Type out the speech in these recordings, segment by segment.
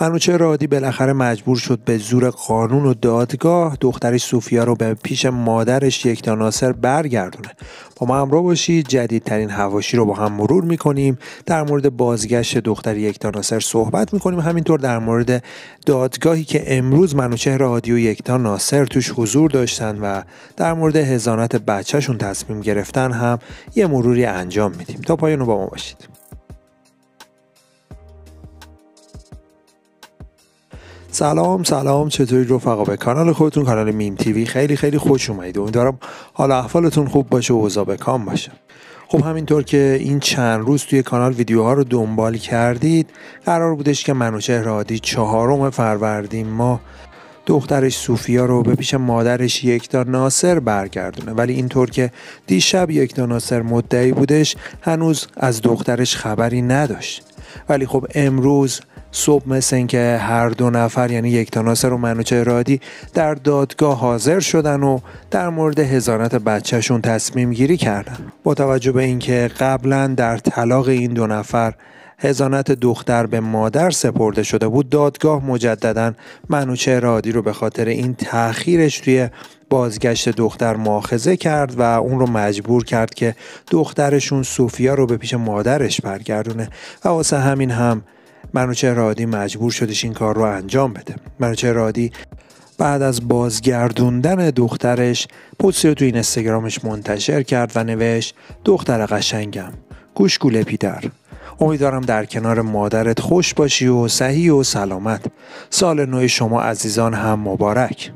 منوچه رادی بالاخره مجبور شد به زور قانون و دادگاه دختری سوفیا رو به پیش مادرش یکتا ناصر برگردونه با ما همراه باشید جدیدترین هواشی رو با هم مرور میکنیم در مورد بازگشت دختر یکتا ناصر صحبت میکنیم همینطور در مورد دادگاهی که امروز منوچه رادیو و یکتا ناصر توش حضور داشتن و در مورد هزانت بچهشون تصمیم گرفتن هم یه مروری انجام میدیم تا پایان رو با ما باشید سلام سلام چطوری رفقا به کانال خودتون کانال میم تیوی خیلی خیلی خوش اومدید امیدوارم حال احوالتون خوب باشه و اوضاع کام باشه خب همینطور که این چند روز توی کانال ویدیوها رو دنبال کردید قرار بودش که منوچهر رادی چهارم فروردین ما دخترش سوفیا رو به پیش مادرش یکتا ناصر برگردونه ولی اینطور که دیشب یکتا ناصر مدعی بودش هنوز از دخترش خبری نداشت ولی خب امروز صبح مثل اینکه هر دو نفر یعنی یک تناسر و منوچه رادی در دادگاه حاضر شدن و در مورد هزانت بچهشون تصمیم گیری کردن با توجه به اینکه قبلا در طلاق این دو نفر هزانت دختر به مادر سپرده شده بود دادگاه مجددا منوچه رادی رو به خاطر این تاخیرش توی بازگشت دختر معاخذه کرد و اون رو مجبور کرد که دخترشون سوفیا رو به پیش مادرش برگردونه و واسه همین هم منوچه رادی مجبور شدش این کار رو انجام بده منوچه رادی بعد از بازگردوندن دخترش پوستی رو تو این استگرامش منتشر کرد و نوشت دختر قشنگم گوشگوله پیدر امیدوارم در کنار مادرت خوش باشی و صحیح و سلامت سال نو شما عزیزان هم مبارک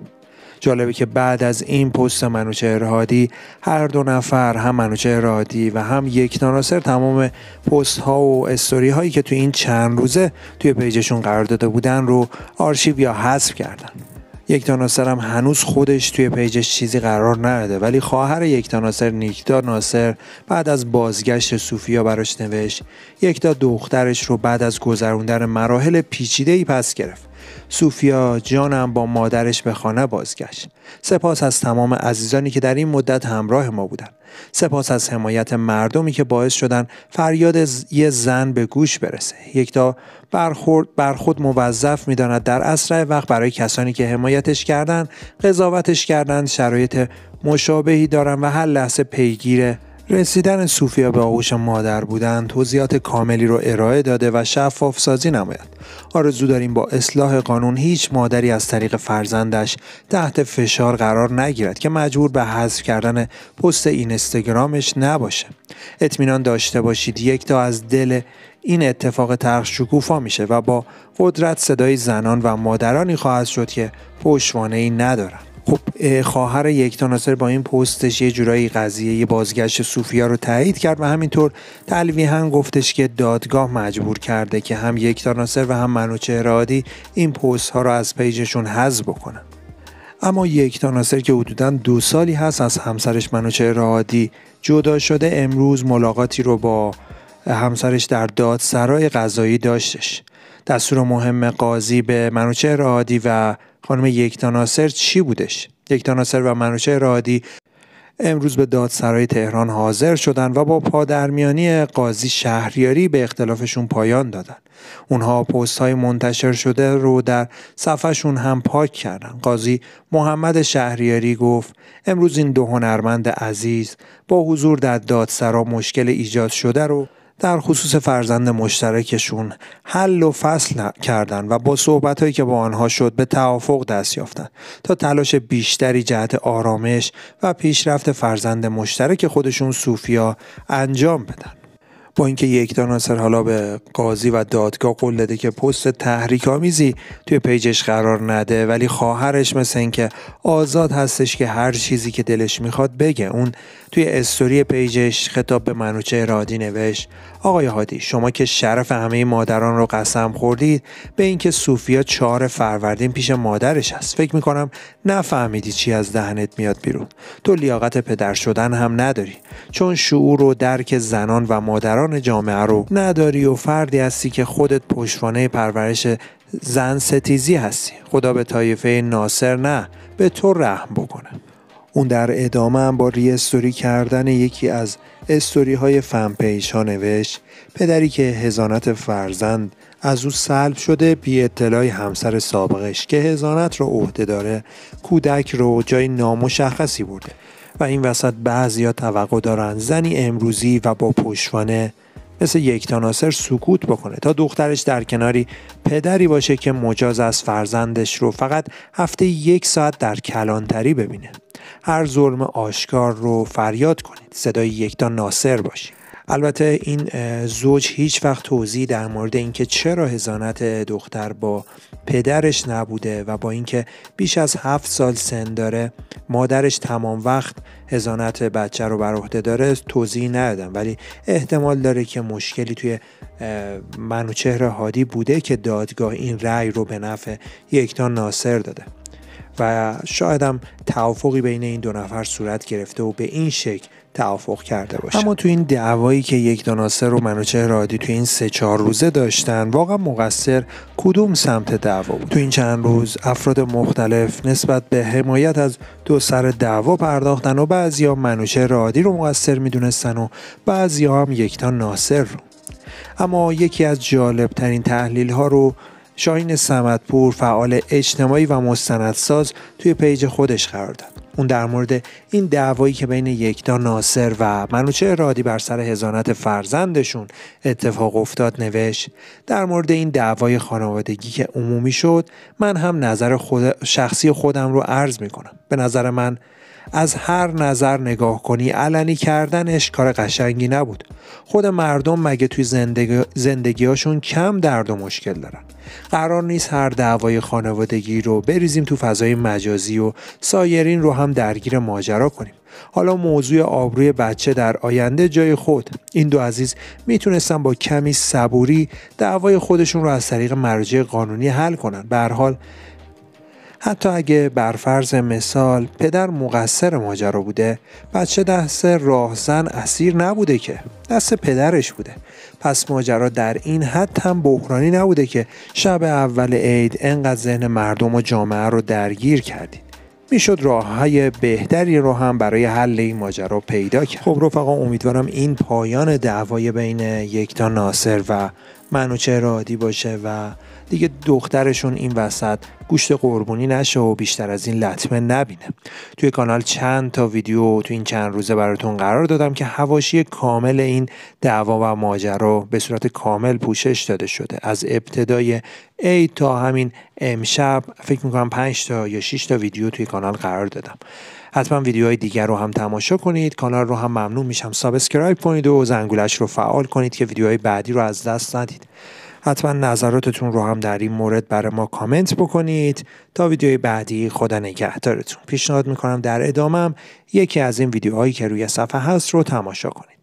جالبه که بعد از این پست منوچهر هادی هر دو نفر هم منوچهر هادی و هم یک ناصر تمام پست ها و استوری هایی که تو این چند روزه توی پیجشون قرار داده بودن رو آرشیو یا حذف کردن یک ناصر هم هنوز خودش توی پیجش چیزی قرار نداده ولی خواهر یک ناصر نیکتا ناصر بعد از بازگشت سوفیا براش نوشت تا دخترش رو بعد از گذروندن مراحل پیچیده ای پس گرفت سوفیا جانم با مادرش به خانه بازگشت سپاس از تمام عزیزانی که در این مدت همراه ما بودند سپاس از حمایت مردمی که باعث شدن فریاد یه زن به گوش برسه یکتا برخورد برخود موظف میداند در اسرع وقت برای کسانی که حمایتش کردند قضاوتش کردند شرایط مشابهی دارن و هر لحظه پیگیر رسیدن سوفیا به آغوش مادر بودن توضیحات کاملی رو ارائه داده و شفاف سازی نماید آرزو داریم با اصلاح قانون هیچ مادری از طریق فرزندش تحت فشار قرار نگیرد که مجبور به حذف کردن پست این استگرامش نباشه اطمینان داشته باشید یک تا از دل این اتفاق ترخ شکوفا میشه و با قدرت صدای زنان و مادرانی خواهد شد که پشوانه ای ندارند خب خواهر یک ناصر با این پستش یه جورایی قضیه یه بازگشت سوفیا رو تایید کرد و همینطور هم گفتش که دادگاه مجبور کرده که هم یک ناصر و هم منوچه رادی این پست ها رو از پیجشون حذف بکنن اما یک ناصر که حدودا دو سالی هست از همسرش منوچه رادی جدا شده امروز ملاقاتی رو با همسرش در دادسرای قضایی داشتش دستور مهم قاضی به منوچه رادی و خانم یکتاناسر چی بودش یک و منوچه رادی امروز به دادسرای تهران حاضر شدن و با پادرمیانی قاضی شهریاری به اختلافشون پایان دادن. اونها پوست های منتشر شده رو در صفحشون هم پاک کردن. قاضی محمد شهریاری گفت امروز این دو هنرمند عزیز با حضور در دادسرا مشکل ایجاد شده رو در خصوص فرزند مشترکشون حل و فصل کردند و با صحبتهایی که با آنها شد به توافق دست یافتند تا تلاش بیشتری جهت آرامش و پیشرفت فرزند مشترک خودشون سوفیا انجام بدن با اینکه یک ناصر حالا به قاضی و دادگاه قول داده که پست تحریک آمیزی توی پیجش قرار نده ولی خواهرش مثل اینکه آزاد هستش که هر چیزی که دلش میخواد بگه اون توی استوری پیجش خطاب به منوچه رادی نوشت آقای هادی شما که شرف همه مادران رو قسم خوردید به اینکه سوفیا چهار فروردین پیش مادرش هست فکر میکنم نفهمیدی چی از دهنت میاد بیرون تو لیاقت پدر شدن هم نداری چون شعور و درک زنان و مادران رهبران جامعه رو نداری و فردی هستی که خودت پشتوانه پرورش زن ستیزی هستی خدا به طایفه ناصر نه به تو رحم بکنه اون در ادامه هم با ریستوری کردن یکی از استوری های فن ها نوشت پدری که هزانت فرزند از او سلب شده بی اطلاع همسر سابقش که هزانت رو عهده داره کودک رو جای نامشخصی برده و این وسط ها توقع دارن زنی امروزی و با پشوانه مثل یک ناصر سکوت بکنه تا دخترش در کناری پدری باشه که مجاز از فرزندش رو فقط هفته یک ساعت در کلانتری ببینه هر ظلم آشکار رو فریاد کنید صدای یکتا ناصر باشید البته این زوج هیچ وقت توضیح در مورد اینکه چرا هزانت دختر با پدرش نبوده و با اینکه بیش از هفت سال سن داره مادرش تمام وقت هزانت بچه رو بر عهده داره توضیح ندادن ولی احتمال داره که مشکلی توی منوچهر هادی بوده که دادگاه این رأی رو به نفع یکتا ناصر داده و شاید هم توافقی بین این دو نفر صورت گرفته و به این شکل توافق کرده باشه اما تو این دعوایی که یک ناصر و منوچه رادی تو این سه چهار روزه داشتن واقعا مقصر کدوم سمت دعوا بود تو این چند روز افراد مختلف نسبت به حمایت از دو سر دعوا پرداختن و بعضیا منوچه رادی رو مقصر میدونستن و بعضیا هم یکتا ناصر رو اما یکی از جالبترین تحلیل ها رو شاهین سمدپور فعال اجتماعی و مستندساز توی پیج خودش قرار داد اون در مورد این دعوایی که بین یکتا ناصر و منوچه رادی بر سر هزانت فرزندشون اتفاق افتاد نوشت در مورد این دعوای خانوادگی که عمومی شد من هم نظر خود شخصی خودم رو عرض کنم به نظر من از هر نظر نگاه کنی علنی کردنش کار قشنگی نبود خود مردم مگه توی زندگی... زندگیاشون کم درد و مشکل دارن قرار نیست هر دعوای خانوادگی رو بریزیم تو فضای مجازی و سایرین رو هم درگیر ماجرا کنیم حالا موضوع آبروی بچه در آینده جای خود این دو عزیز میتونستن با کمی صبوری دعوای خودشون رو از طریق مرجع قانونی حل کنن به حال حتی اگه فرض مثال پدر مقصر ماجرا بوده بچه دست راهزن اسیر نبوده که دست پدرش بوده پس ماجرا در این حد هم بحرانی نبوده که شب اول عید انقدر ذهن مردم و جامعه رو درگیر کردید میشد های بهتری رو هم برای حل این ماجرا پیدا کرد خب رفقا امیدوارم این پایان دعوای بین یکتا ناصر و منوچه رادی باشه و دیگه دخترشون این وسط گوشت قربونی نشه و بیشتر از این لطمه نبینه توی کانال چند تا ویدیو تو این چند روزه براتون قرار دادم که هواشی کامل این دعوا و ماجرا به صورت کامل پوشش داده شده از ابتدای ای تا همین امشب فکر میکنم 5 تا یا 6 تا ویدیو توی کانال قرار دادم حتما ویدیوهای دیگر رو هم تماشا کنید کانال رو هم ممنون میشم سابسکرایب کنید و زنگولش رو فعال کنید که ویدیوهای بعدی رو از دست ندید حتما نظراتتون رو هم در این مورد برای ما کامنت بکنید تا ویدیوی بعدی خدا نگهدارتون پیشنهاد میکنم در ادامم یکی از این ویدیوهایی که روی صفحه هست رو تماشا کنید